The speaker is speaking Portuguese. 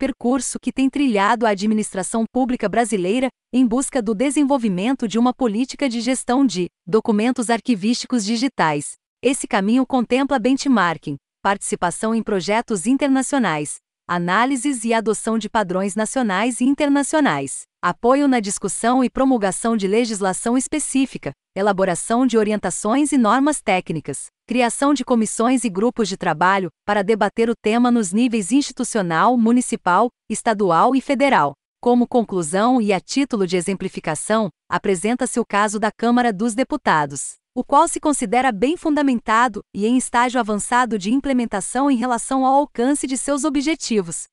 percurso que tem trilhado a administração pública brasileira em busca do desenvolvimento de uma política de gestão de documentos arquivísticos digitais. Esse caminho contempla benchmarking, participação em projetos internacionais, análises e adoção de padrões nacionais e internacionais, apoio na discussão e promulgação de legislação específica, elaboração de orientações e normas técnicas, criação de comissões e grupos de trabalho para debater o tema nos níveis institucional, municipal, estadual e federal. Como conclusão e a título de exemplificação, apresenta-se o caso da Câmara dos Deputados, o qual se considera bem fundamentado e em estágio avançado de implementação em relação ao alcance de seus objetivos,